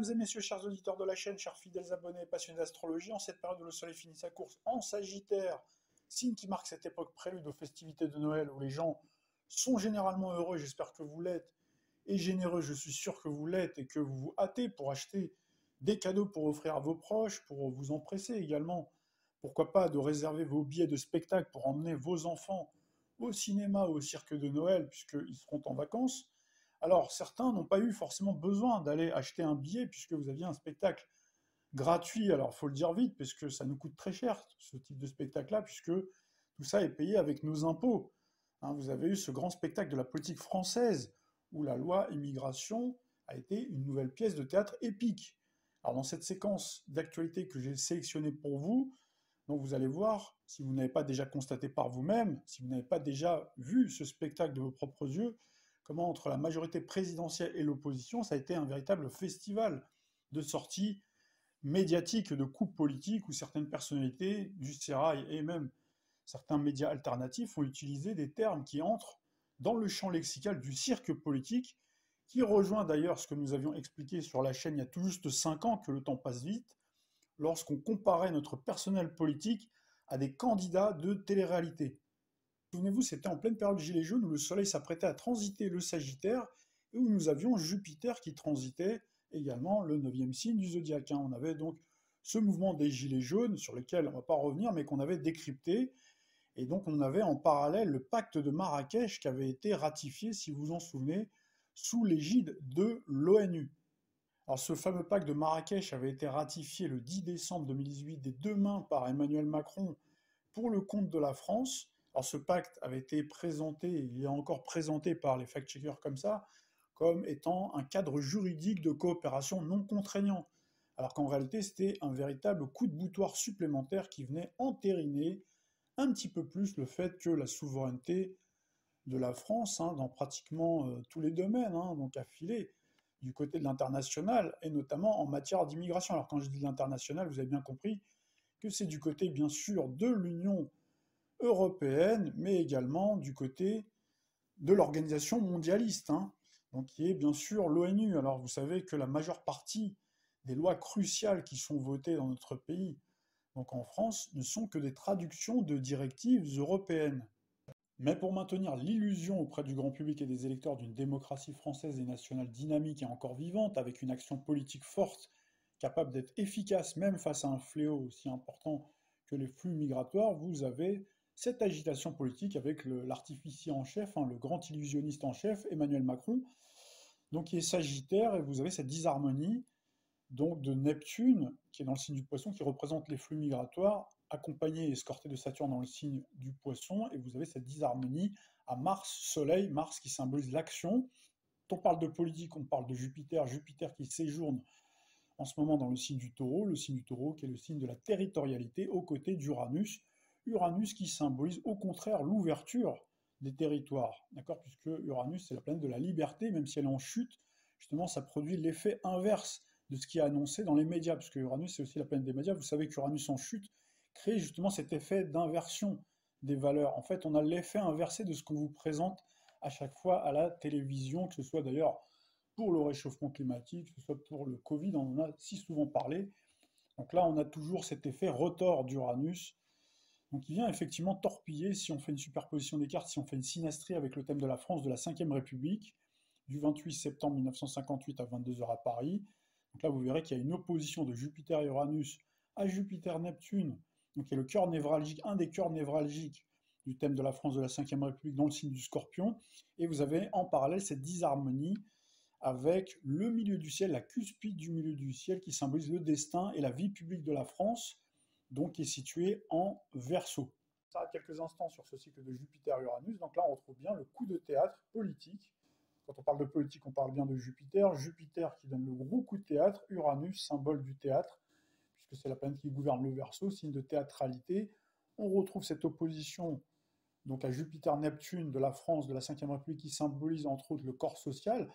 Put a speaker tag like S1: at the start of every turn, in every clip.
S1: Mesdames et messieurs, chers auditeurs de la chaîne, chers fidèles abonnés passionnés d'astrologie, en cette période où le soleil finit sa course en Sagittaire, signe qui marque cette époque prélude aux festivités de Noël où les gens sont généralement heureux, j'espère que vous l'êtes, et généreux, je suis sûr que vous l'êtes, et que vous vous hâtez pour acheter des cadeaux pour offrir à vos proches, pour vous empresser également, pourquoi pas de réserver vos billets de spectacle pour emmener vos enfants au cinéma, ou au cirque de Noël, puisqu'ils seront en vacances. Alors certains n'ont pas eu forcément besoin d'aller acheter un billet puisque vous aviez un spectacle gratuit. Alors faut le dire vite puisque ça nous coûte très cher ce type de spectacle-là puisque tout ça est payé avec nos impôts. Hein, vous avez eu ce grand spectacle de la politique française où la loi immigration a été une nouvelle pièce de théâtre épique. Alors dans cette séquence d'actualité que j'ai sélectionnée pour vous, vous allez voir, si vous n'avez pas déjà constaté par vous-même, si vous n'avez pas déjà vu ce spectacle de vos propres yeux, entre la majorité présidentielle et l'opposition, ça a été un véritable festival de sorties médiatiques, de coups politiques où certaines personnalités du Sérail et même certains médias alternatifs ont utilisé des termes qui entrent dans le champ lexical du cirque politique, qui rejoint d'ailleurs ce que nous avions expliqué sur la chaîne il y a tout juste cinq ans que le temps passe vite, lorsqu'on comparait notre personnel politique à des candidats de télé-réalité. Souvenez-vous, c'était en pleine période gilet jaunes où le Soleil s'apprêtait à transiter le Sagittaire et où nous avions Jupiter qui transitait également le neuvième signe du zodiaque. Hein. On avait donc ce mouvement des gilets jaunes sur lequel on ne va pas revenir, mais qu'on avait décrypté. Et donc on avait en parallèle le pacte de Marrakech qui avait été ratifié, si vous vous en souvenez, sous l'égide de l'ONU. Alors ce fameux pacte de Marrakech avait été ratifié le 10 décembre 2018 des deux mains par Emmanuel Macron pour le compte de la France. Alors ce pacte avait été présenté, il est encore présenté par les fact-checkers comme ça, comme étant un cadre juridique de coopération non contraignant, alors qu'en réalité c'était un véritable coup de boutoir supplémentaire qui venait entériner un petit peu plus le fait que la souveraineté de la France, hein, dans pratiquement euh, tous les domaines, hein, donc affilée du côté de l'international, et notamment en matière d'immigration. Alors quand je dis de l'international, vous avez bien compris que c'est du côté bien sûr de l'Union européenne, mais également du côté de l'organisation mondialiste, hein, donc qui est bien sûr l'ONU. Alors vous savez que la majeure partie des lois cruciales qui sont votées dans notre pays, donc en France, ne sont que des traductions de directives européennes. Mais pour maintenir l'illusion auprès du grand public et des électeurs d'une démocratie française et nationale dynamique et encore vivante, avec une action politique forte, capable d'être efficace même face à un fléau aussi important que les flux migratoires, vous avez cette agitation politique avec l'artificier en chef, hein, le grand illusionniste en chef, Emmanuel Macron, donc qui est Sagittaire, et vous avez cette disharmonie donc de Neptune, qui est dans le signe du poisson, qui représente les flux migratoires, accompagné et escorté de Saturne dans le signe du poisson, et vous avez cette disharmonie à Mars, Soleil, Mars qui symbolise l'action. Quand on parle de politique, on parle de Jupiter, Jupiter qui séjourne en ce moment dans le signe du taureau, le signe du taureau qui est le signe de la territorialité aux côtés d'Uranus, Uranus qui symbolise au contraire l'ouverture des territoires, d'accord Puisque Uranus, c'est la planète de la liberté, même si elle est en chute, justement, ça produit l'effet inverse de ce qui est annoncé dans les médias, puisque Uranus, c'est aussi la planète des médias. Vous savez qu'Uranus en chute crée justement cet effet d'inversion des valeurs. En fait, on a l'effet inversé de ce qu'on vous présente à chaque fois à la télévision, que ce soit d'ailleurs pour le réchauffement climatique, que ce soit pour le Covid, on en a si souvent parlé. Donc là, on a toujours cet effet rotor d'Uranus donc il vient effectivement torpiller, si on fait une superposition des cartes, si on fait une sinastrie avec le thème de la France de la Ve République, du 28 septembre 1958 à 22h à Paris. Donc là, vous verrez qu'il y a une opposition de Jupiter et Uranus à Jupiter-Neptune, donc qui est le cœur névralgique, un des cœurs névralgiques du thème de la France de la Ve République dans le signe du Scorpion. Et vous avez en parallèle cette disharmonie avec le milieu du ciel, la cuspide du milieu du ciel qui symbolise le destin et la vie publique de la France, donc qui est situé en verso. Ça a quelques instants sur ce cycle de Jupiter-Uranus, donc là on retrouve bien le coup de théâtre politique. Quand on parle de politique, on parle bien de Jupiter. Jupiter qui donne le gros coup de théâtre, Uranus, symbole du théâtre, puisque c'est la planète qui gouverne le verso, signe de théâtralité. On retrouve cette opposition donc à Jupiter-Neptune de la France, de la Ve République, qui symbolise entre autres le corps social.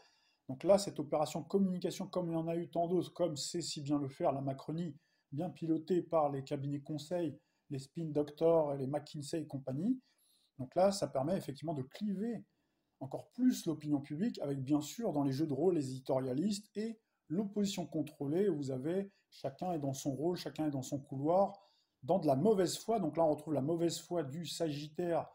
S1: Donc là, cette opération communication, comme il y en a eu tant d'autres, comme sait si bien le faire la Macronie, bien piloté par les cabinets conseils, les Spin Doctor et les McKinsey et compagnie. Donc là, ça permet effectivement de cliver encore plus l'opinion publique, avec bien sûr dans les jeux de rôle les éditorialistes et l'opposition contrôlée, vous avez chacun est dans son rôle, chacun est dans son couloir, dans de la mauvaise foi. Donc là, on retrouve la mauvaise foi du Sagittaire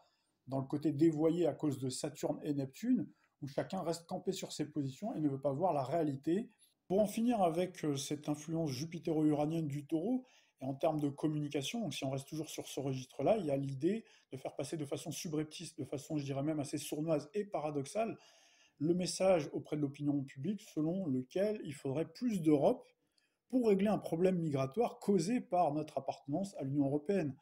S1: dans le côté dévoyé à cause de Saturne et Neptune, où chacun reste campé sur ses positions et ne veut pas voir la réalité pour en finir avec euh, cette influence jupitéro-uranienne du taureau, et en termes de communication, donc si on reste toujours sur ce registre-là, il y a l'idée de faire passer de façon subreptice, de façon, je dirais même, assez sournoise et paradoxale, le message auprès de l'opinion publique selon lequel il faudrait plus d'Europe pour régler un problème migratoire causé par notre appartenance à l'Union européenne.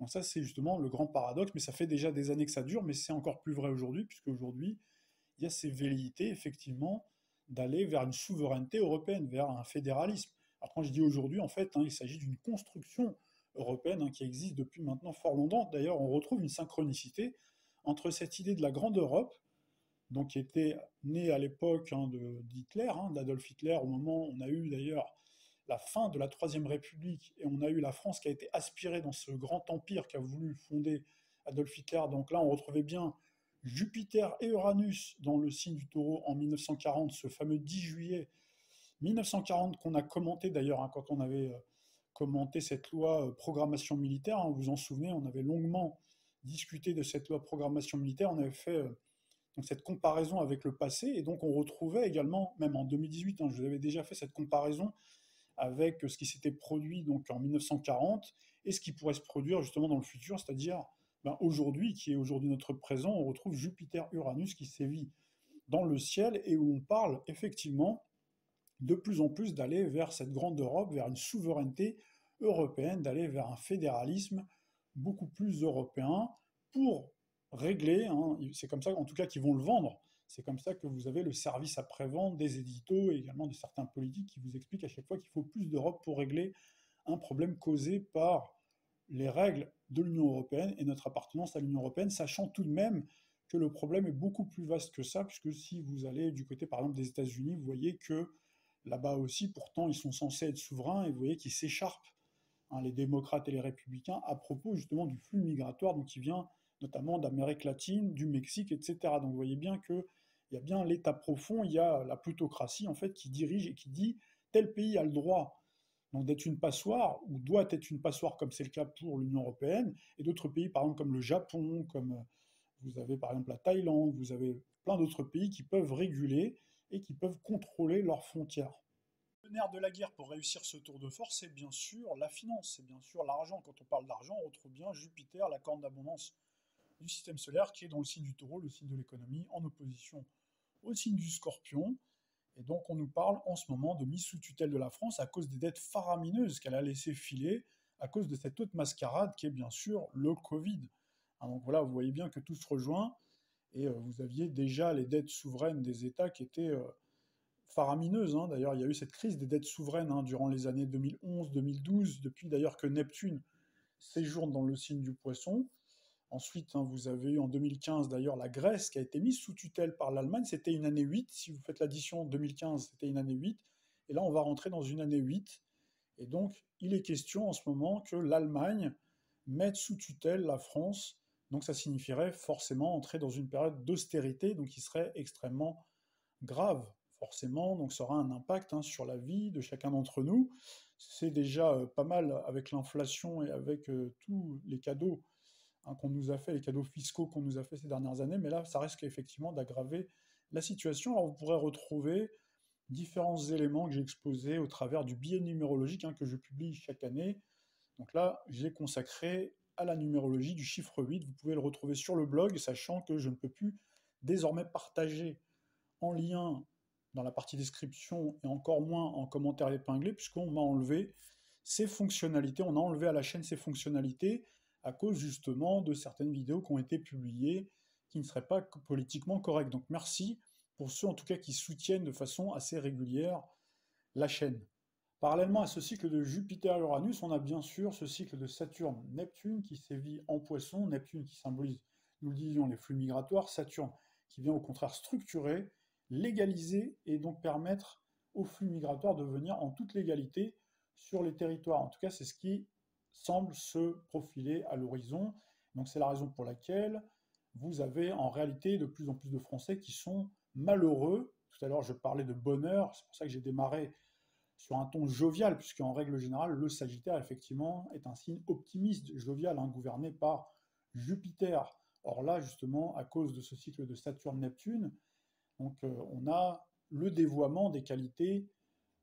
S1: Donc ça, c'est justement le grand paradoxe, mais ça fait déjà des années que ça dure, mais c'est encore plus vrai aujourd'hui, puisque aujourd'hui, il y a ces velléités, effectivement, d'aller vers une souveraineté européenne, vers un fédéralisme. Alors quand je dis aujourd'hui, en fait, hein, il s'agit d'une construction européenne hein, qui existe depuis maintenant fort longtemps. D'ailleurs, on retrouve une synchronicité entre cette idée de la grande Europe, donc qui était née à l'époque hein, d'Hitler, d'Adolf Hitler, au moment où on a eu d'ailleurs la fin de la Troisième République, et on a eu la France qui a été aspirée dans ce grand empire qu'a voulu fonder Adolf Hitler. Donc là, on retrouvait bien Jupiter et Uranus dans le signe du taureau en 1940, ce fameux 10 juillet 1940 qu'on a commenté d'ailleurs hein, quand on avait euh, commenté cette loi euh, programmation militaire, vous hein, vous en souvenez, on avait longuement discuté de cette loi programmation militaire, on avait fait euh, donc cette comparaison avec le passé, et donc on retrouvait également, même en 2018, hein, je vous avais déjà fait cette comparaison avec ce qui s'était produit donc en 1940 et ce qui pourrait se produire justement dans le futur, c'est-à-dire ben, aujourd'hui, qui est aujourd'hui notre présent, on retrouve Jupiter-Uranus qui sévit dans le ciel et où on parle effectivement de plus en plus d'aller vers cette grande Europe, vers une souveraineté européenne, d'aller vers un fédéralisme beaucoup plus européen pour régler, hein, c'est comme ça en tout cas qu'ils vont le vendre, c'est comme ça que vous avez le service après-vente des éditos et également de certains politiques qui vous expliquent à chaque fois qu'il faut plus d'Europe pour régler un problème causé par les règles de l'Union européenne et notre appartenance à l'Union européenne, sachant tout de même que le problème est beaucoup plus vaste que ça, puisque si vous allez du côté, par exemple, des États-Unis, vous voyez que là-bas aussi, pourtant, ils sont censés être souverains, et vous voyez qu'ils s'écharpent, hein, les démocrates et les républicains, à propos justement du flux migratoire, donc qui vient notamment d'Amérique latine, du Mexique, etc. Donc vous voyez bien qu'il y a bien l'état profond, il y a la plutocratie, en fait, qui dirige et qui dit tel pays a le droit donc d'être une passoire, ou doit être une passoire comme c'est le cas pour l'Union européenne, et d'autres pays, par exemple comme le Japon, comme euh, vous avez par exemple la Thaïlande, vous avez plein d'autres pays qui peuvent réguler et qui peuvent contrôler leurs frontières. Le nerf de la guerre pour réussir ce tour de force, c'est bien sûr la finance, c'est bien sûr l'argent. Quand on parle d'argent, on retrouve bien Jupiter, la corne d'abondance du système solaire, qui est dans le signe du taureau, le signe de l'économie, en opposition au signe du scorpion. Et donc, on nous parle en ce moment de mise sous tutelle de la France à cause des dettes faramineuses qu'elle a laissées filer, à cause de cette autre mascarade qui est bien sûr le Covid. Hein, donc voilà, vous voyez bien que tout se rejoint. Et euh, vous aviez déjà les dettes souveraines des États qui étaient euh, faramineuses. Hein. D'ailleurs, il y a eu cette crise des dettes souveraines hein, durant les années 2011, 2012, depuis d'ailleurs que Neptune séjourne dans le signe du poisson. Ensuite, hein, vous avez eu en 2015 d'ailleurs la Grèce qui a été mise sous tutelle par l'Allemagne. C'était une année 8. Si vous faites l'addition 2015, c'était une année 8. Et là, on va rentrer dans une année 8. Et donc, il est question en ce moment que l'Allemagne mette sous tutelle la France. Donc, ça signifierait forcément entrer dans une période d'austérité, donc qui serait extrêmement grave, forcément. Donc, ça aura un impact hein, sur la vie de chacun d'entre nous. C'est déjà euh, pas mal avec l'inflation et avec euh, tous les cadeaux Hein, qu'on nous a fait, les cadeaux fiscaux qu'on nous a fait ces dernières années, mais là, ça risque effectivement d'aggraver la situation. Alors, vous pourrez retrouver différents éléments que j'ai exposés au travers du billet numérologique hein, que je publie chaque année. Donc là, j'ai consacré à la numérologie du chiffre 8. Vous pouvez le retrouver sur le blog, sachant que je ne peux plus désormais partager en lien dans la partie description et encore moins en commentaire épinglé, puisqu'on m'a enlevé ces fonctionnalités, on a enlevé à la chaîne ces fonctionnalités à cause justement de certaines vidéos qui ont été publiées qui ne seraient pas politiquement correctes. Donc merci pour ceux en tout cas qui soutiennent de façon assez régulière la chaîne. Parallèlement à ce cycle de Jupiter-Uranus, on a bien sûr ce cycle de Saturne-Neptune qui sévit en poisson, Neptune qui symbolise, nous le disions, les flux migratoires, Saturne qui vient au contraire structurer, légaliser et donc permettre aux flux migratoires de venir en toute légalité sur les territoires. En tout cas, c'est ce qui semble se profiler à l'horizon. Donc c'est la raison pour laquelle vous avez en réalité de plus en plus de Français qui sont malheureux. Tout à l'heure, je parlais de bonheur, c'est pour ça que j'ai démarré sur un ton jovial, puisque en règle générale, le Sagittaire, effectivement, est un signe optimiste, jovial, hein, gouverné par Jupiter. Or là, justement, à cause de ce cycle de Saturne-Neptune, donc euh, on a le dévoiement des qualités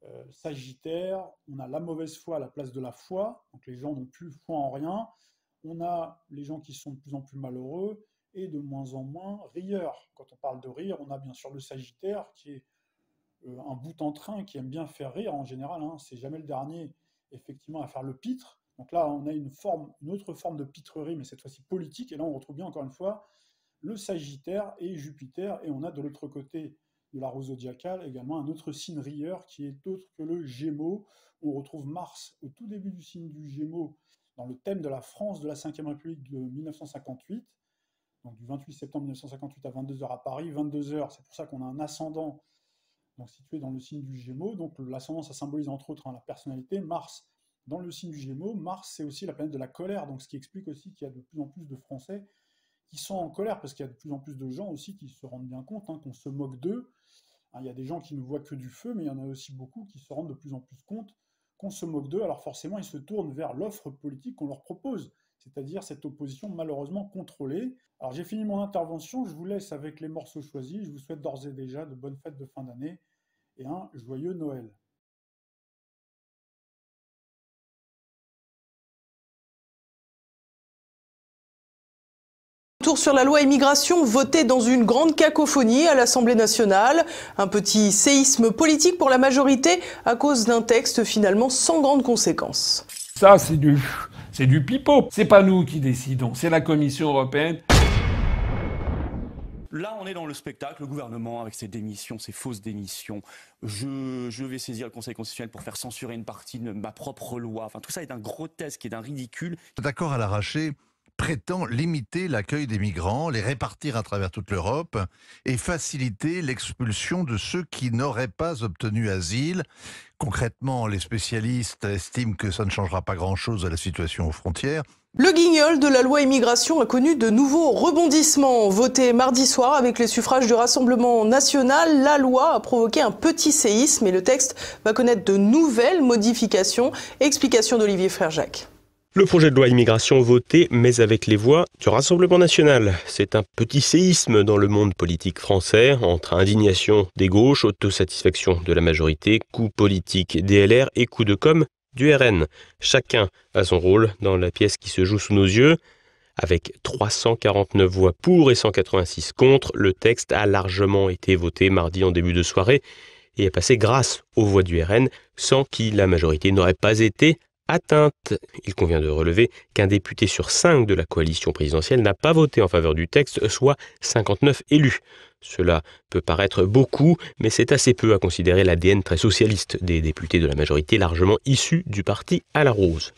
S1: euh, Sagittaire, on a la mauvaise foi à la place de la foi, donc les gens n'ont plus foi en rien, on a les gens qui sont de plus en plus malheureux et de moins en moins rieurs. Quand on parle de rire, on a bien sûr le Sagittaire qui est euh, un bout en train qui aime bien faire rire en général, hein. c'est jamais le dernier effectivement à faire le pitre. Donc là, on a une forme, une autre forme de pitrerie, mais cette fois-ci politique. Et là, on retrouve bien encore une fois le Sagittaire et Jupiter, et on a de l'autre côté de la rose zodiacale, également un autre signe rieur qui est autre que le Gémeaux. On retrouve Mars au tout début du signe du Gémeaux dans le thème de la France de la Ve République de 1958, donc du 28 septembre 1958 à 22h à Paris, 22h, c'est pour ça qu'on a un ascendant donc situé dans le signe du Gémeaux. Donc l'ascendant, ça symbolise entre autres hein, la personnalité. Mars, dans le signe du Gémeaux, Mars, c'est aussi la planète de la colère, donc ce qui explique aussi qu'il y a de plus en plus de Français qui sont en colère, parce qu'il y a de plus en plus de gens aussi qui se rendent bien compte hein, qu'on se moque d'eux, Hein, il y a des gens qui ne voient que du feu, mais il y en a aussi beaucoup qui se rendent de plus en plus compte qu'on se moque d'eux. Alors forcément, ils se tournent vers l'offre politique qu'on leur propose, c'est-à-dire cette opposition malheureusement contrôlée. Alors j'ai fini mon intervention, je vous laisse avec les morceaux choisis. Je vous souhaite d'ores et déjà de bonnes fêtes de fin d'année et un joyeux Noël. sur la loi immigration
S2: votée
S3: dans une grande cacophonie à l'Assemblée nationale. Un petit séisme politique pour la majorité à cause d'un texte finalement sans grandes conséquences. Ça, c'est du,
S4: c'est du pipeau. C'est pas nous qui décidons, c'est la Commission européenne.
S5: Là, on est dans le spectacle. Le gouvernement,
S4: avec ses démissions, ses fausses démissions, je,
S5: je, vais saisir le Conseil constitutionnel pour faire censurer une partie de ma propre loi. Enfin, tout ça est d'un grotesque et d'un
S2: ridicule. D'accord à l'arraché, prétend limiter l'accueil des migrants, les répartir à travers toute l'Europe et faciliter l'expulsion de ceux qui n'auraient pas obtenu asile. Concrètement, les spécialistes estiment que ça ne changera pas grand-chose à la situation aux frontières.
S3: Le guignol de la loi immigration a connu de nouveaux rebondissements. Voté mardi soir avec les suffrages du Rassemblement national, la loi a provoqué un petit séisme et le texte va connaître de nouvelles modifications. Explication d'Olivier Frère-Jacques. Le
S6: projet de loi immigration voté, mais avec les voix du Rassemblement national. C'est un petit séisme dans le monde politique français, entre indignation des gauches, autosatisfaction de la majorité, coup politique des LR et coup de com du RN. Chacun a son rôle dans la pièce qui se joue sous nos yeux. Avec 349 voix pour et 186 contre, le texte a largement été voté mardi en début de soirée et est passé grâce aux voix du RN, sans qui la majorité n'aurait pas été atteinte. Il convient de relever qu'un député sur cinq de la coalition présidentielle n'a pas voté en faveur du texte, soit 59 élus. Cela peut paraître beaucoup, mais c'est assez peu à considérer l'ADN très socialiste des députés de la majorité largement issus du parti à la rose.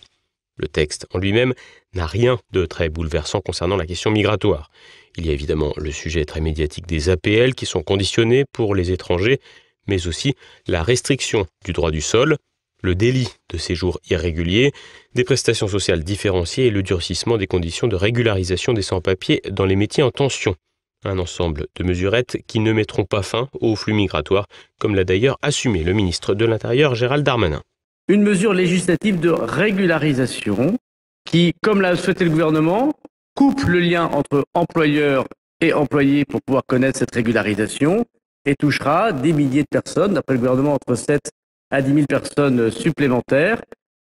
S6: Le texte en lui-même n'a rien de très bouleversant concernant la question migratoire. Il y a évidemment le sujet très médiatique des APL qui sont conditionnés pour les étrangers, mais aussi la restriction du droit du sol, le délit de séjour irrégulier, des prestations sociales différenciées et le durcissement des conditions de régularisation des sans-papiers dans les métiers en tension. Un ensemble de mesurettes qui ne mettront pas fin aux flux migratoires comme l'a d'ailleurs assumé le ministre de l'Intérieur Gérald Darmanin.
S5: Une mesure législative de régularisation qui, comme l'a souhaité le gouvernement, coupe le lien entre employeur et employé pour pouvoir connaître cette régularisation et touchera des milliers de personnes, d'après le gouvernement, entre 7 à 10 000 personnes supplémentaires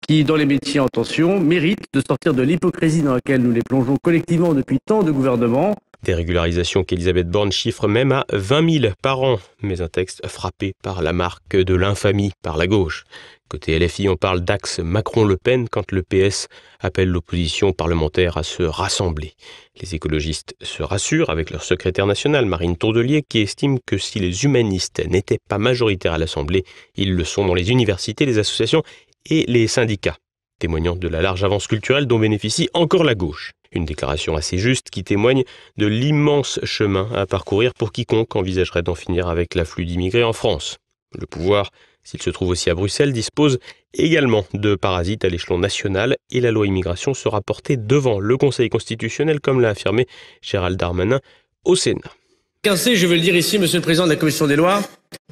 S5: qui, dans les métiers en tension, méritent de sortir de l'hypocrisie dans laquelle nous les plongeons collectivement depuis tant de gouvernements.
S6: Des régularisations qu'Elisabeth Borne chiffre même à 20 000 par an, mais un texte frappé par la marque de l'infamie par la gauche. Côté LFI, on parle d'axe Macron-Le Pen quand le PS appelle l'opposition parlementaire à se rassembler. Les écologistes se rassurent avec leur secrétaire nationale, Marine Tourdelier, qui estime que si les humanistes n'étaient pas majoritaires à l'Assemblée, ils le sont dans les universités, les associations et les syndicats, témoignant de la large avance culturelle dont bénéficie encore la gauche. Une déclaration assez juste qui témoigne de l'immense chemin à parcourir pour quiconque envisagerait d'en finir avec l'afflux d'immigrés en France. Le pouvoir s'il se trouve aussi à Bruxelles, dispose également de parasites à l'échelon national et la loi immigration sera portée devant le Conseil constitutionnel, comme l'a affirmé Gérald Darmanin au Sénat.
S5: sait, je veux le dire ici, Monsieur le Président de la Commission des lois,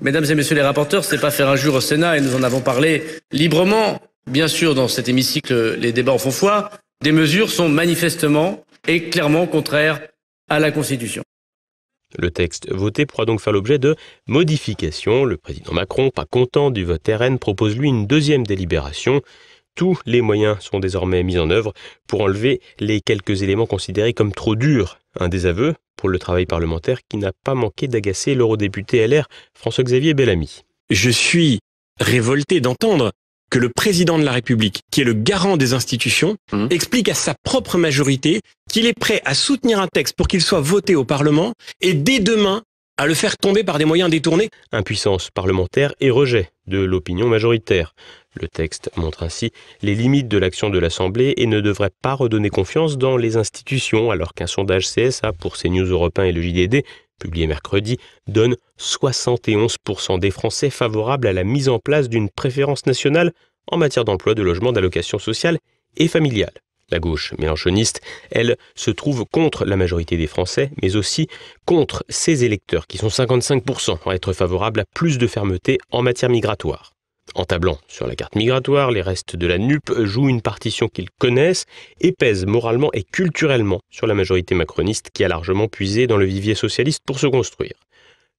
S5: Mesdames et Messieurs les rapporteurs, c'est pas faire un jour au Sénat et nous en avons parlé librement. Bien sûr, dans cet hémicycle, les débats en font foi. Des mesures sont manifestement et clairement contraires à la Constitution.
S6: Le texte voté pourra donc faire l'objet de modifications. Le président Macron, pas content du vote RN, propose lui une deuxième délibération. Tous les moyens sont désormais mis en œuvre pour enlever les quelques éléments considérés comme trop durs. Un désaveu pour le travail parlementaire qui n'a pas manqué d'agacer l'eurodéputé LR François-Xavier Bellamy. Je suis révolté d'entendre que le président de la République, qui est le garant des institutions, mhm. explique à sa propre majorité qu'il est prêt à soutenir un texte pour qu'il soit voté au Parlement et dès demain à le faire tomber par des moyens détournés. Impuissance parlementaire et rejet de l'opinion majoritaire. Le texte montre ainsi les limites de l'action de l'Assemblée et ne devrait pas redonner confiance dans les institutions, alors qu'un sondage CSA pour CNews Europe 1 et le JDD publié mercredi, donne 71% des Français favorables à la mise en place d'une préférence nationale en matière d'emploi, de logement, d'allocation sociale et familiale. La gauche mélanchoniste, elle, se trouve contre la majorité des Français, mais aussi contre ses électeurs, qui sont 55% à être favorables à plus de fermeté en matière migratoire. En tablant sur la carte migratoire, les restes de la NUP jouent une partition qu'ils connaissent et pèsent moralement et culturellement sur la majorité macroniste qui a largement puisé dans le vivier socialiste pour se construire.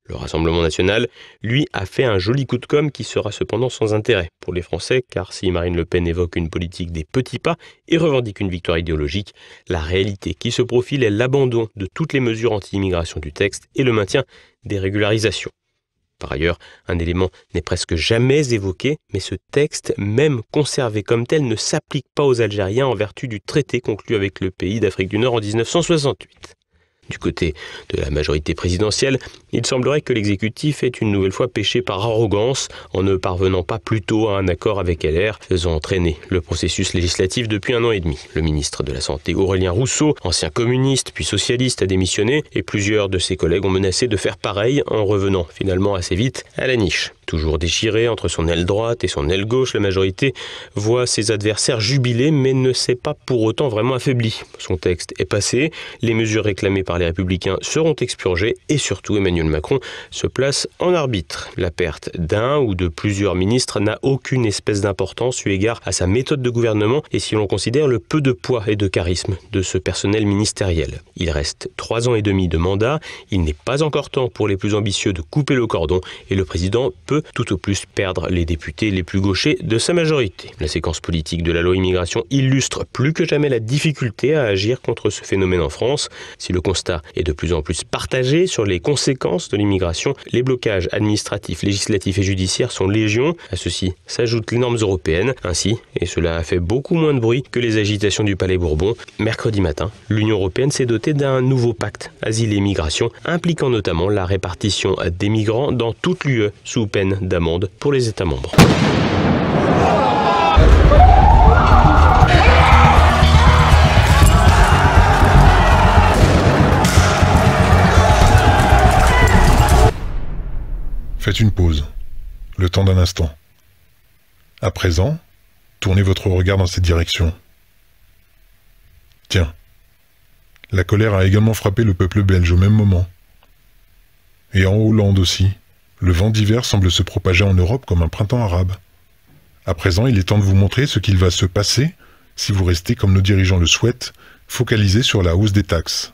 S6: Le Rassemblement national, lui, a fait un joli coup de com' qui sera cependant sans intérêt pour les Français, car si Marine Le Pen évoque une politique des petits pas et revendique une victoire idéologique, la réalité qui se profile est l'abandon de toutes les mesures anti-immigration du texte et le maintien des régularisations. Par ailleurs, un élément n'est presque jamais évoqué, mais ce texte, même conservé comme tel, ne s'applique pas aux Algériens en vertu du traité conclu avec le pays d'Afrique du Nord en 1968. Du côté de la majorité présidentielle, il semblerait que l'exécutif ait une nouvelle fois péché par arrogance en ne parvenant pas plus tôt à un accord avec LR, faisant entraîner le processus législatif depuis un an et demi. Le ministre de la Santé Aurélien Rousseau, ancien communiste puis socialiste, a démissionné et plusieurs de ses collègues ont menacé de faire pareil en revenant finalement assez vite à la niche. Toujours déchiré entre son aile droite et son aile gauche, la majorité voit ses adversaires jubiler mais ne s'est pas pour autant vraiment affaibli. Son texte est passé, les mesures réclamées par les républicains seront expurgées et surtout Emmanuel Macron se place en arbitre. La perte d'un ou de plusieurs ministres n'a aucune espèce d'importance eu égard à sa méthode de gouvernement et si l'on considère le peu de poids et de charisme de ce personnel ministériel. Il reste trois ans et demi de mandat, il n'est pas encore temps pour les plus ambitieux de couper le cordon et le président peut tout au plus perdre les députés les plus gauchers de sa majorité. La séquence politique de la loi immigration illustre plus que jamais la difficulté à agir contre ce phénomène en France. Si le constat est de plus en plus partagé sur les conséquences de l'immigration, les blocages administratifs, législatifs et judiciaires sont légion. À ceci s'ajoutent les normes européennes. Ainsi, et cela a fait beaucoup moins de bruit que les agitations du Palais Bourbon, mercredi matin, l'Union européenne s'est dotée d'un nouveau pacte asile et migration impliquant notamment la répartition des migrants dans toute l'UE sous peine d'amende pour les États membres.
S3: Faites une pause, le temps d'un instant. À présent, tournez votre regard dans cette direction. Tiens, la colère a également frappé le peuple belge au même moment. Et en Hollande aussi. Le vent d'hiver semble se propager en Europe comme un printemps arabe. À présent, il est temps de vous montrer ce qu'il va se passer si vous restez, comme nos dirigeants le souhaitent, focalisés sur la hausse des taxes.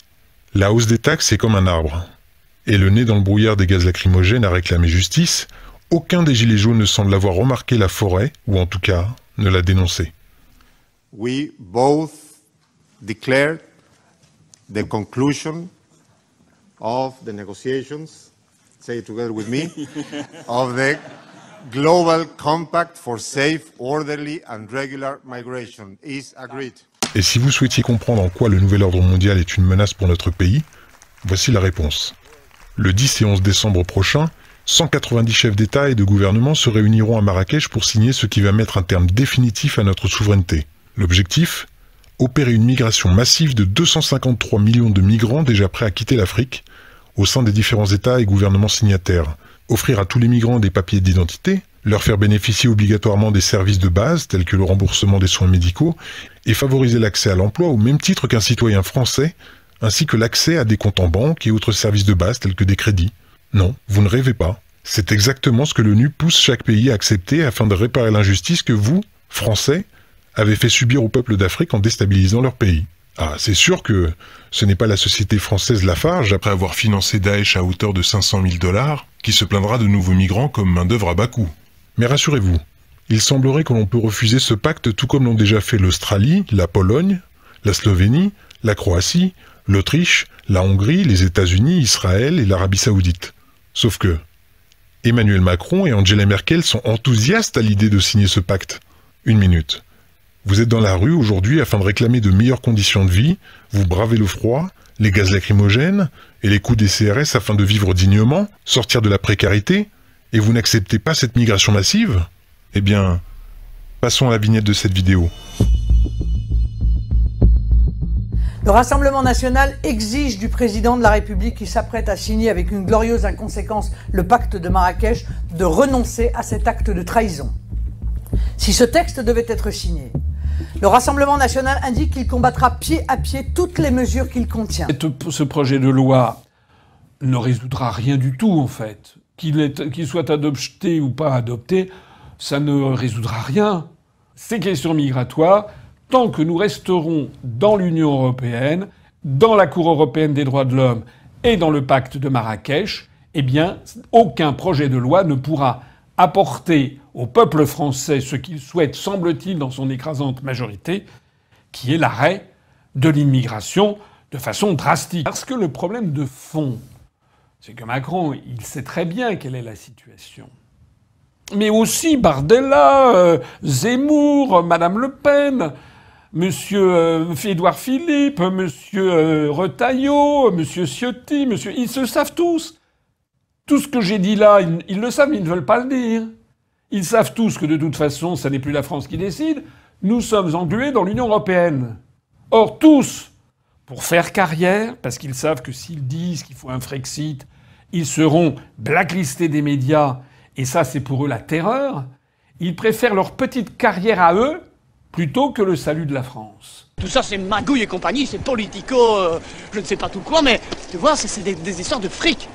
S3: La hausse des taxes est comme un arbre. Et le nez dans le brouillard des gaz lacrymogènes a réclamé justice, aucun des Gilets jaunes ne semble avoir remarqué la forêt, ou en tout cas, ne l'a dénoncée. both declared the conclusion of the Global Et si vous souhaitiez comprendre en quoi le nouvel ordre mondial est une menace pour notre pays, voici la réponse. Le 10 et 11 décembre prochain, 190 chefs d'État et de gouvernement se réuniront à Marrakech pour signer ce qui va mettre un terme définitif à notre souveraineté. L'objectif Opérer une migration massive de 253 millions de migrants déjà prêts à quitter l'Afrique au sein des différents États et gouvernements signataires, offrir à tous les migrants des papiers d'identité, leur faire bénéficier obligatoirement des services de base tels que le remboursement des soins médicaux, et favoriser l'accès à l'emploi au même titre qu'un citoyen français, ainsi que l'accès à des comptes en banque et autres services de base tels que des crédits. Non, vous ne rêvez pas. C'est exactement ce que l'ONU pousse chaque pays à accepter afin de réparer l'injustice que vous, Français, avez fait subir au peuple d'Afrique en déstabilisant leur pays. Ah, c'est sûr que ce n'est pas la société française Lafarge, après avoir financé Daesh à hauteur de 500 000 dollars, qui se plaindra de nouveaux migrants comme main-d'œuvre à bas coût. Mais rassurez-vous, il semblerait que l'on peut refuser ce pacte tout comme l'ont déjà fait l'Australie, la Pologne, la Slovénie, la Croatie, l'Autriche, la Hongrie, les États-Unis, Israël et l'Arabie saoudite. Sauf que Emmanuel Macron et Angela Merkel sont enthousiastes à l'idée de signer ce pacte. Une minute. Vous êtes dans la rue aujourd'hui afin de réclamer de meilleures conditions de vie, vous bravez le froid, les gaz lacrymogènes et les coûts des CRS afin de vivre dignement, sortir de la précarité, et vous n'acceptez pas cette migration massive Eh bien, passons à la vignette de cette vidéo.
S2: Le Rassemblement national exige du président de la République qui s'apprête à signer avec une glorieuse inconséquence le pacte de Marrakech de renoncer à cet acte de trahison. Si ce texte devait être signé, le Rassemblement national indique qu'il combattra pied à pied toutes les mesures qu'il contient.
S4: Ce projet de loi ne résoudra rien du tout, en fait. Qu'il soit adopté ou pas adopté, ça ne résoudra rien. Ces questions migratoires, tant que nous resterons dans l'Union européenne, dans la Cour européenne des droits de l'homme et dans le pacte de Marrakech, eh bien, aucun projet de loi ne pourra apporter au peuple français ce qu'il souhaite, semble-t-il, dans son écrasante majorité, qui est l'arrêt de l'immigration de façon drastique. Parce que le problème de fond, c'est que Macron, il sait très bien quelle est la situation. Mais aussi Bardella, euh, Zemmour, Madame Le Pen, Monsieur euh, Édouard Philippe, Monsieur Retaillot, euh, Retailleau, Monsieur Ciotti, Monsieur, ils se savent tous. Tout ce que j'ai dit là, ils, le savent, mais ils ne veulent pas le dire. Ils savent tous que de toute façon, ça n'est plus la France qui décide. Nous sommes englués dans l'Union européenne. Or, tous, pour faire carrière, parce qu'ils savent que s'ils disent qu'il faut un Frexit, ils seront blacklistés des médias, et ça, c'est pour eux la terreur, ils préfèrent leur petite carrière à eux plutôt que le salut de la France. Tout ça, c'est magouille et
S5: compagnie, c'est politico,
S4: euh, je ne sais pas tout quoi, mais tu vois, c'est des, des histoires de fric.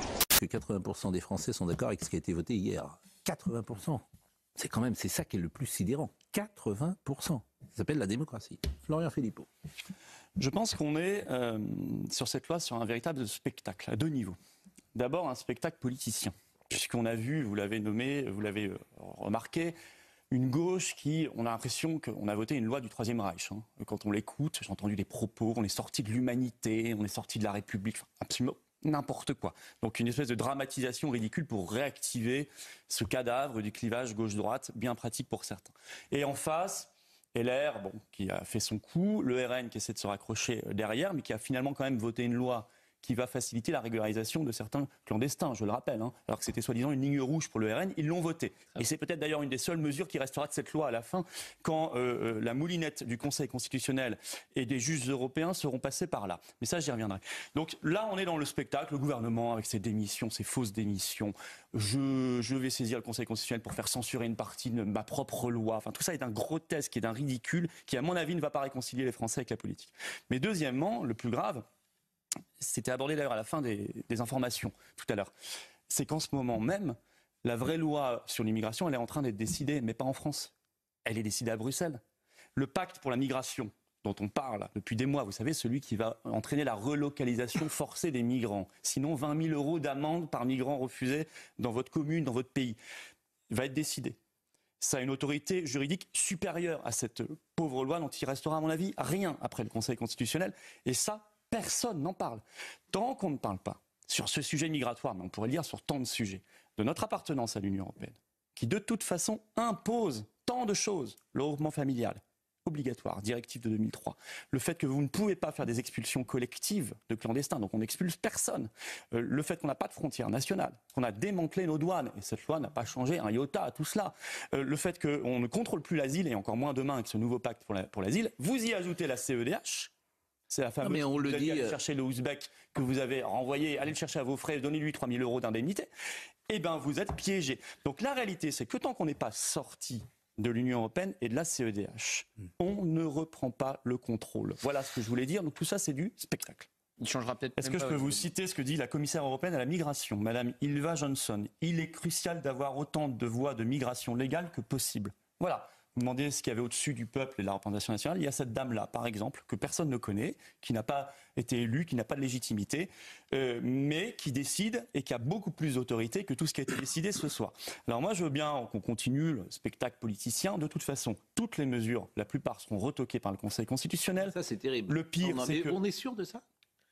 S4: 80% des Français sont d'accord avec ce qui a été voté hier. 80%. C'est quand même, c'est ça qui est le plus sidérant. 80%. Ça s'appelle la démocratie. Florian Philippot.
S5: Je pense qu'on est euh, sur cette loi sur un véritable spectacle à deux niveaux. D'abord un spectacle politicien, puisqu'on a vu, vous l'avez nommé, vous l'avez euh, remarqué, une gauche qui, on a l'impression qu'on a voté une loi du Troisième Reich. Hein. Quand on l'écoute, j'ai entendu des propos, on est sorti de l'humanité, on est sorti de la République, absolument n'importe quoi. Donc une espèce de dramatisation ridicule pour réactiver ce cadavre du clivage gauche-droite, bien pratique pour certains. Et en face, LR, bon, qui a fait son coup, le RN qui essaie de se raccrocher derrière, mais qui a finalement quand même voté une loi qui va faciliter la régularisation de certains clandestins, je le rappelle, hein. alors que c'était soi-disant une ligne rouge pour le RN, ils l'ont voté. Ah et c'est peut-être d'ailleurs une des seules mesures qui restera de cette loi à la fin, quand euh, euh, la moulinette du Conseil constitutionnel et des juges européens seront passés par là. Mais ça, j'y reviendrai. Donc là, on est dans le spectacle, le gouvernement avec ses démissions, ses fausses démissions, je, vais saisir le Conseil constitutionnel pour faire censurer une partie de ma propre loi, enfin tout ça est d'un grotesque et d'un ridicule qui, à mon avis, ne va pas réconcilier les Français avec la politique. Mais deuxièmement, le plus grave, c'était abordé d'ailleurs à la fin des, informations tout à l'heure. C'est qu'en ce moment même, la vraie loi sur l'immigration, elle est en train d'être décidée, mais pas en France. Elle est décidée à Bruxelles. Le pacte pour la migration dont on parle depuis des mois, vous savez, celui qui va entraîner la relocalisation forcée des migrants, sinon 20 000 euros d'amende par migrant refusé dans votre commune, dans votre pays, va être décidé. Ça a une autorité juridique supérieure à cette pauvre loi dont il restera, à mon avis, rien après le Conseil constitutionnel. Et ça, Personne n'en parle. Tant qu'on ne parle pas sur ce sujet migratoire, mais on pourrait le dire sur tant de sujets, de notre appartenance à l'Union européenne, qui de toute façon impose tant de choses, le regroupement familial, obligatoire, directive de 2003. Le fait que vous ne pouvez pas faire des expulsions collectives de clandestins, donc on n'expulse personne. Euh, le fait qu'on n'a pas de frontières nationales, qu'on a démantelé nos douanes, et cette loi n'a pas changé un iota à tout cela. Euh, le fait qu'on ne contrôle plus l'asile, et encore moins demain avec ce nouveau pacte pour l'asile. vous y ajoutez la CEDH, c'est la mais on le dit. Allez euh, chercher le Ouzbek que vous avez renvoyé, allez le chercher à vos frais, donnez-lui 3000 euros d'indemnité. Eh bien, vous êtes piégé. Donc la réalité, c'est que tant qu'on n'est pas sorti de l'Union européenne et de la CEDH, hmm. on ne reprend pas le contrôle. Voilà ce que je voulais dire. Donc tout ça, c'est du spectacle. Il changera peut-être. Est-ce que je peux vous citer ce que dit la commissaire européenne à la migration, Madame Ilva Johnson Il est crucial d'avoir autant de voies de migration légales que possible. Voilà. Vous demandez ce qu'il y avait au-dessus du peuple et de la représentation nationale. Il y a cette dame-là, par exemple, que personne ne connaît, qui n'a pas été élue, qui n'a pas de légitimité, euh, mais qui décide et qui a beaucoup plus d'autorité que tout ce qui a été décidé ce soir. Alors moi, je veux bien qu'on continue le spectacle politicien. De toute façon, toutes les mesures, la plupart seront retoquées par le Conseil constitutionnel. Ça, c'est terrible. Le pire, c'est On est sûr de ça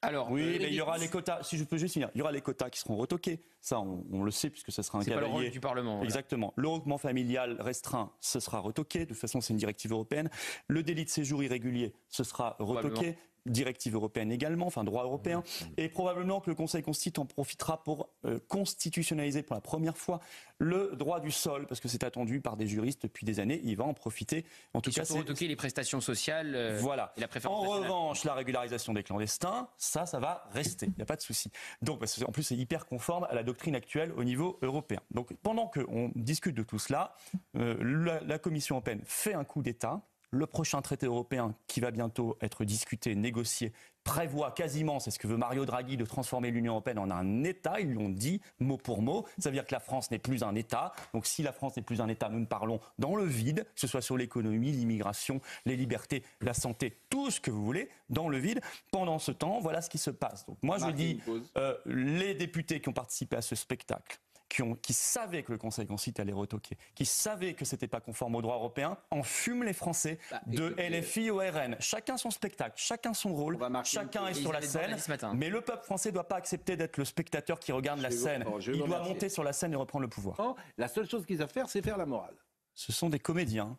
S5: alors, oui, euh, mais il y aura les quotas, si je peux juste il y aura les quotas qui seront retoqués. Ça, on, le sait, puisque ça sera un cas Pas le du Parlement. Exactement. Le regroupement familial restreint, ce sera retoqué. De toute façon, c'est une directive européenne. Le délit de séjour irrégulier, ce sera retoqué directive européenne également, enfin droit européen, mmh. et probablement que le Conseil constitue en profitera pour euh, constitutionnaliser pour la première fois le droit du sol, parce que c'est attendu par des juristes depuis des années, il va en profiter. En tout cas, Pour retoquer les prestations sociales. Euh, voilà. Et la préférence en revanche, la régularisation des clandestins, ça, ça va rester, il n'y a pas de souci. Donc, en plus, c'est hyper conforme à la doctrine actuelle au niveau européen. Donc, pendant qu'on discute de tout cela, euh, la, la Commission européenne fait un coup d'État le prochain traité européen qui va bientôt être discuté, négocié, prévoit quasiment, c'est ce que veut Mario Draghi, de transformer l'Union européenne en un État. Ils l'ont dit mot pour mot. Ça veut dire que la France n'est plus un État. Donc si la France n'est plus un État, nous ne parlons dans le vide, que ce soit sur l'économie, l'immigration, les libertés, la santé, tout ce que vous voulez, dans le vide. Pendant ce temps, voilà ce qui se passe. Donc moi, je dis, euh, les députés qui ont participé à ce spectacle, qui, ont, qui savaient que le Conseil constitutionnel allait retoquer, qui savaient que ce c'était pas conforme au droit européen, en les Français bah, de euh, LFI au RN. Chacun son spectacle, chacun son rôle, chacun est sur la scène. Mais le peuple français ne doit pas accepter d'être le spectateur qui regarde la scène. Il doit monter sur la scène et reprendre le pouvoir. Oh, la seule chose qu'ils à faire, c'est faire la morale. Ce sont des comédiens.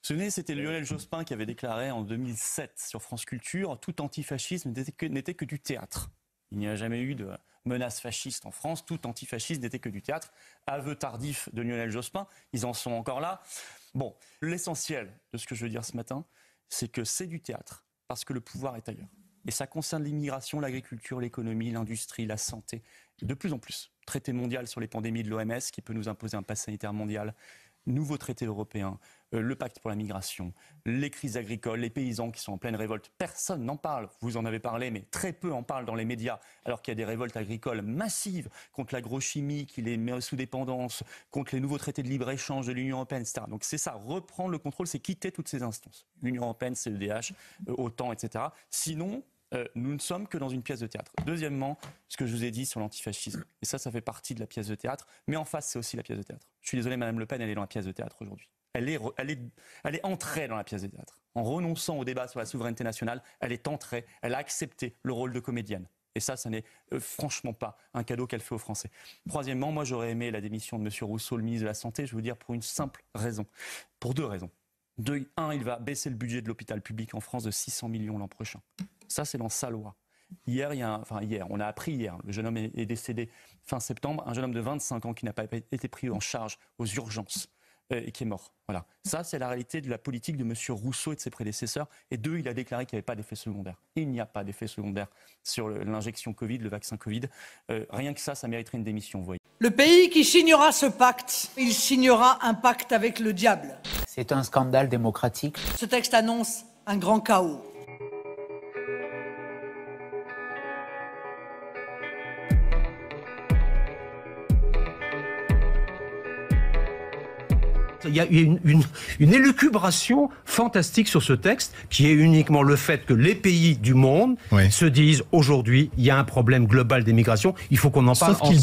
S5: Souvenez, c'était Lionel Jospin qui avait déclaré en 2007 sur France Culture tout antifascisme n'était que du théâtre. Il n'y a jamais eu de menace fasciste en France, tout antifasciste n'était que du théâtre. Aveu tardif de Lionel Jospin, ils en sont encore là. Bon, l'essentiel de ce que je veux dire ce matin, c'est que c'est du théâtre, parce que le pouvoir est ailleurs. Et ça concerne l'immigration, l'agriculture, l'économie, l'industrie, la santé, de plus en plus. Traité mondial sur les pandémies de l'OMS qui peut nous imposer un pass sanitaire mondial, nouveau traité européen, euh, le pacte pour la migration, les crises agricoles, les paysans qui sont en pleine révolte. Personne n'en parle. Vous en avez parlé, mais très peu en parlent dans les médias, alors qu'il y a des révoltes agricoles massives contre l'agrochimie qui les met sous dépendance, contre les nouveaux traités de libre-échange de l'Union européenne, etc. Donc c'est ça, reprendre le contrôle, c'est quitter toutes ces instances. L'Union européenne, CEDH, euh, OTAN, etc. Sinon, euh, nous ne sommes que dans une pièce de théâtre. Deuxièmement, ce que je vous ai dit sur l'antifascisme. Et ça, ça fait partie de la pièce de théâtre. Mais en face, c'est aussi la pièce de théâtre. Je suis désolé, Madame Le Pen, elle est dans la pièce de théâtre aujourd'hui. Elle est, entrée dans la pièce de théâtre. En renonçant au débat sur la souveraineté nationale, elle est entrée, elle a accepté le rôle de comédienne. Et ça, ça n'est euh, franchement pas un cadeau qu'elle fait aux Français. Troisièmement, moi j'aurais aimé la démission de M. Rousseau, le ministre de la Santé, je veux vous dire pour une simple raison. Pour deux raisons. un, il va baisser le budget de l'hôpital public en France de 600 millions l'an prochain. Ça, c'est dans sa loi. Hier, il enfin hier, on a appris hier, le jeune homme est, décédé fin septembre, un jeune homme de 25 ans qui n'a pas été pris en charge aux urgences euh, et qui est mort. Voilà. Ça, c'est la réalité de la politique de M. Rousseau et de ses prédécesseurs. Et deux, il a déclaré qu'il n'y avait pas d'effet secondaire. Il n'y a pas d'effet secondaire sur l'injection Covid, le vaccin Covid. Euh, rien que ça, ça mériterait une démission, vous voyez.
S2: Le pays qui signera ce pacte, il signera un pacte avec le diable.
S6: C'est un scandale démocratique.
S2: Ce texte annonce un grand chaos.
S6: Il y a une, une, élucubration fantastique sur ce texte qui est uniquement le fait que les pays du monde se disent aujourd'hui, il y a un problème global des migrations, il faut qu'on en parle ensemble.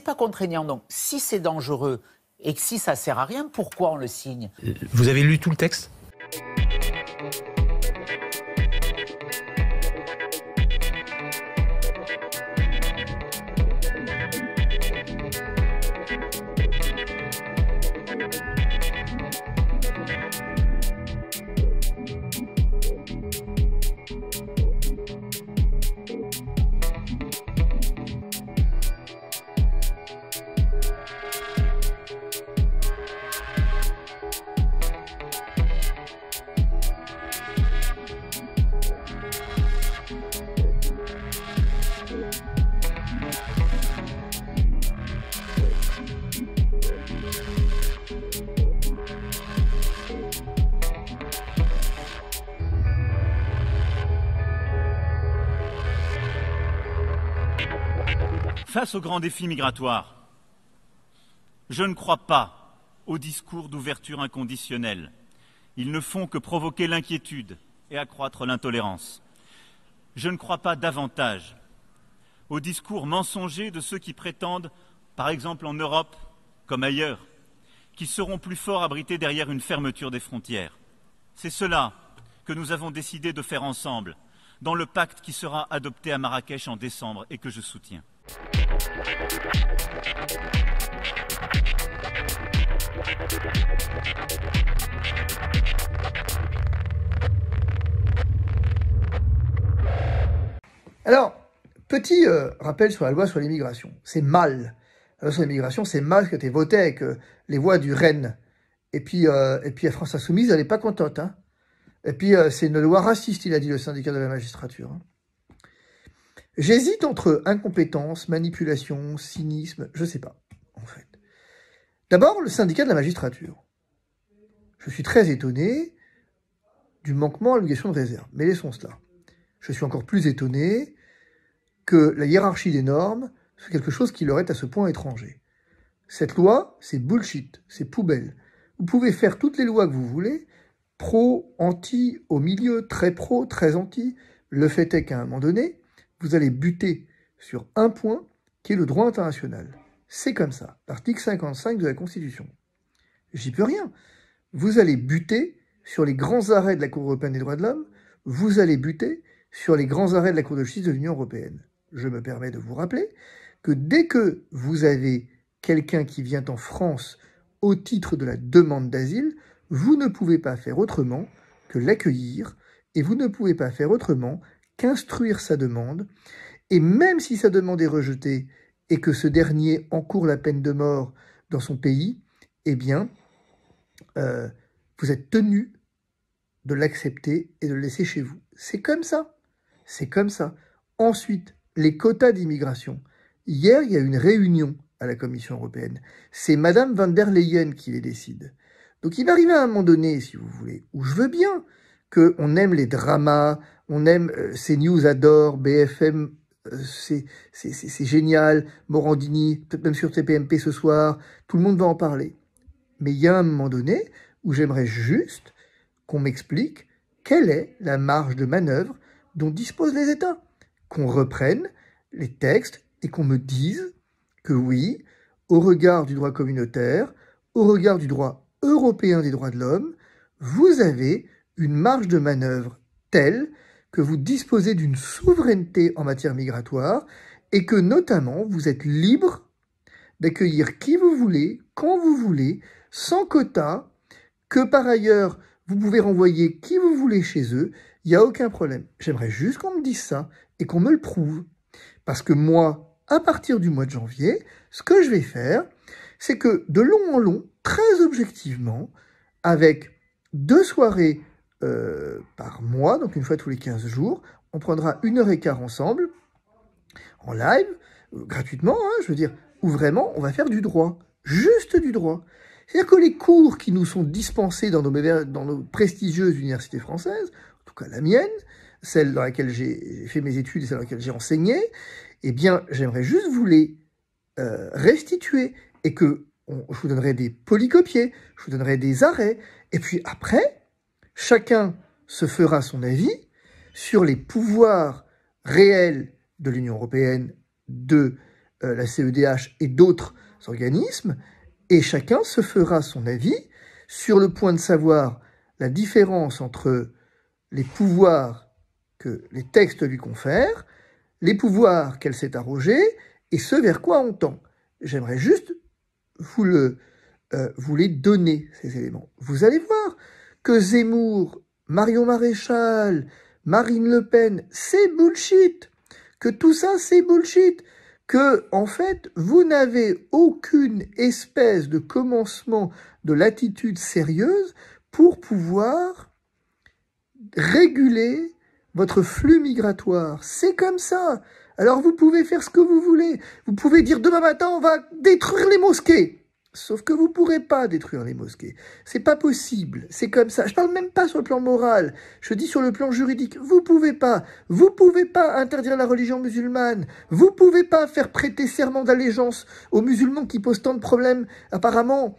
S6: n'est pas contraignant, donc si c'est dangereux et que si ça sert à rien,
S1: pourquoi on le signe
S6: Vous avez lu tout le texte Face aux grands défis migratoires, je ne crois pas aux discours d'ouverture inconditionnelle. Ils ne font que provoquer l'inquiétude et accroître l'intolérance. Je ne crois pas davantage aux discours mensongers de ceux qui prétendent, par exemple en Europe comme ailleurs, qu'ils seront plus forts abrités derrière une fermeture des frontières. C'est cela que nous avons décidé de faire ensemble dans le pacte qui sera adopté à Marrakech en décembre et que je soutiens.
S2: Alors, petit euh, rappel sur la loi sur l'immigration. C'est mal. La loi sur l'immigration, c'est mal que tu voté avec euh, les voix du Rennes. Et puis, euh, et puis la France Insoumise, elle n'est pas contente. Hein. Et puis, c'est une loi raciste, il a dit le syndicat de la magistrature. Hein. J'hésite entre incompétence, manipulation, cynisme, je ne sais pas, en fait. D'abord, le syndicat de la magistrature. Je suis très étonné du manquement à l'obligation de réserve, mais laissons cela. Je suis encore plus étonné que la hiérarchie des normes soit quelque chose qui leur est à ce point étranger. Cette loi, c'est bullshit, c'est poubelle. Vous pouvez faire toutes les lois que vous voulez, pro, anti, au milieu, très pro, très anti. Le fait est qu'à un moment donné, vous allez buter sur un point qui est le droit international. C'est comme ça, l'article 55 de la Constitution. J'y peux rien. Vous allez buter sur les grands arrêts de la Cour européenne des droits de l'homme, vous allez buter sur les grands arrêts de la Cour de justice de l'Union européenne. Je me permets de vous rappeler que dès que vous avez quelqu'un qui vient en France au titre de la demande d'asile, vous ne pouvez pas faire autrement que l'accueillir et vous ne pouvez pas faire autrement instruire sa demande, et même si sa demande est rejetée et que ce dernier encourt la peine de mort dans son pays, eh bien, euh, vous êtes tenu de l'accepter et de le laisser chez vous. C'est comme ça. C'est comme ça. Ensuite, les quotas d'immigration. Hier, il y a une réunion à la Commission européenne. C'est Madame van der Leyen qui les décide. Donc il arriver à un moment donné, si vous voulez, où je veux bien qu'on aime les dramas, on aime, euh, CNews adore, BFM, euh, c'est génial, Morandini, peut-être même sur TPMP ce soir, tout le monde va en parler. Mais il y a un moment donné où j'aimerais juste qu'on m'explique quelle est la marge de manœuvre dont disposent les États, qu'on reprenne les textes et qu'on me dise que oui, au regard du droit communautaire, au regard du droit européen des droits de l'homme, vous avez une marge de manœuvre telle que vous disposez d'une souveraineté en matière migratoire et que notamment vous êtes libre d'accueillir qui vous voulez, quand vous voulez, sans quota, que par ailleurs vous pouvez renvoyer qui vous voulez chez eux, il n'y a aucun problème. J'aimerais juste qu'on me dise ça et qu'on me le prouve. Parce que moi, à partir du mois de janvier, ce que je vais faire, c'est que de long en long, très objectivement, avec deux soirées euh, par mois, donc une fois tous les 15 jours. On prendra une heure et quart ensemble, en live, euh, gratuitement, hein, je veux dire, Ou vraiment on va faire du droit, juste du droit. C'est-à-dire que les cours qui nous sont dispensés dans nos, prestigieuses universités françaises, en tout cas la mienne, celle dans laquelle j'ai fait mes études et celle dans laquelle j'ai enseigné, eh bien, j'aimerais juste vous les euh, restituer et que je vous donnerai des polycopiés, je vous donnerai des arrêts, et puis après, Chacun se fera son avis sur les pouvoirs réels de l'Union européenne, de euh, la CEDH et d'autres organismes, et chacun se fera son avis sur le point de savoir la différence entre les pouvoirs que les textes lui confèrent, les pouvoirs qu'elle s'est arrogés et ce vers quoi on tend. J'aimerais juste vous, le, euh, vous les donner, ces éléments. Vous allez voir, que Zemmour, Marion Maréchal, Marine Le Pen, c'est bullshit, que tout ça c'est bullshit, que en fait vous n'avez aucune espèce de commencement de l'attitude sérieuse pour pouvoir réguler votre flux migratoire. C'est comme ça. Alors vous pouvez faire ce que vous voulez. Vous pouvez dire demain matin on va détruire les mosquées. Sauf que vous ne pourrez pas détruire les mosquées. C'est pas possible. C'est comme ça. Je parle même pas sur le plan moral. Je dis sur le plan juridique. Vous pouvez pas. Vous pouvez pas interdire la religion musulmane. Vous pouvez pas faire prêter serment d'allégeance aux musulmans qui posent tant de problèmes, apparemment,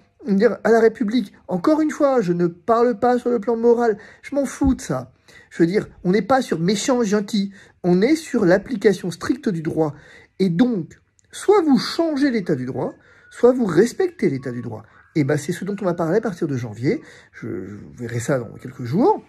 S2: à la République. Encore une fois, je ne parle pas sur le plan moral. Je m'en fous de ça. Je veux dire, on n'est pas sur méchant gentil. On est sur l'application stricte du droit. Et donc, soit vous changez l'état du droit, soit vous respectez l'état du droit. Et ben, c'est ce dont on va parler à partir de janvier. Je, verrai ça dans quelques jours.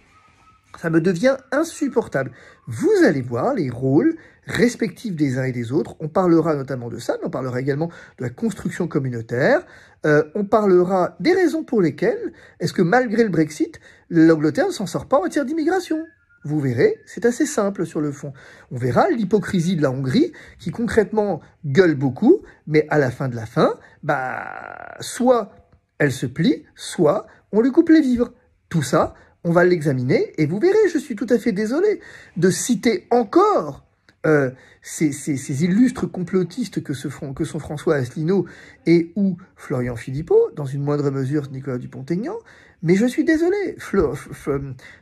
S2: Ça me devient insupportable. Vous allez voir les rôles respectifs des uns et des autres. On parlera notamment de ça, mais on parlera également de la construction communautaire. Euh, on parlera des raisons pour lesquelles est-ce que malgré le Brexit, l'Angleterre ne s'en sort pas en matière d'immigration. Vous verrez, c'est assez simple sur le fond. On verra l'hypocrisie de la Hongrie, qui concrètement gueule beaucoup, mais à la fin de la fin, bah, soit elle se plie, soit on lui coupe les vivres. Tout ça, on va l'examiner et vous verrez, je suis tout à fait désolé de citer encore euh, ces, illustres complotistes que, sont François Asselineau et ou Florian Philippot, dans une moindre mesure Nicolas Dupont-Aignan, mais je suis désolé,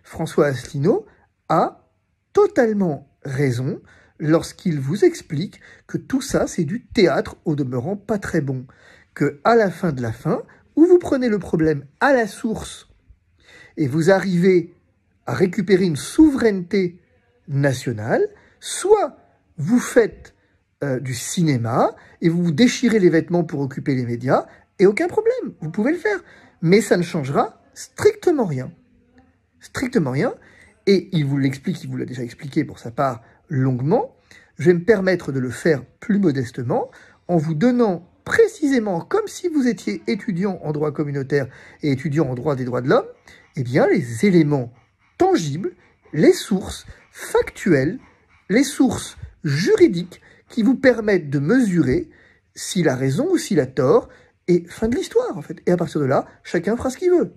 S2: François Asselineau a totalement raison lorsqu'il vous explique que tout ça c'est du théâtre au demeurant pas très bon, que à la fin de la fin, où vous prenez le problème à la source et vous arrivez à récupérer une souveraineté nationale, soit vous faites euh, du cinéma et vous vous déchirez les vêtements pour occuper les médias, et aucun problème, vous pouvez le faire. Mais ça ne changera strictement rien. Strictement rien et il vous l'explique, il vous l'a déjà expliqué pour sa part longuement, je vais me permettre de le faire plus modestement en vous donnant précisément comme si vous étiez étudiant en droit communautaire et étudiant en droit des droits de l'homme, eh bien les éléments tangibles, les sources factuelles, les sources juridiques qui vous permettent de mesurer s'il a raison ou s'il a tort, et fin de l'histoire en fait. Et à partir de là, chacun fera ce qu'il veut.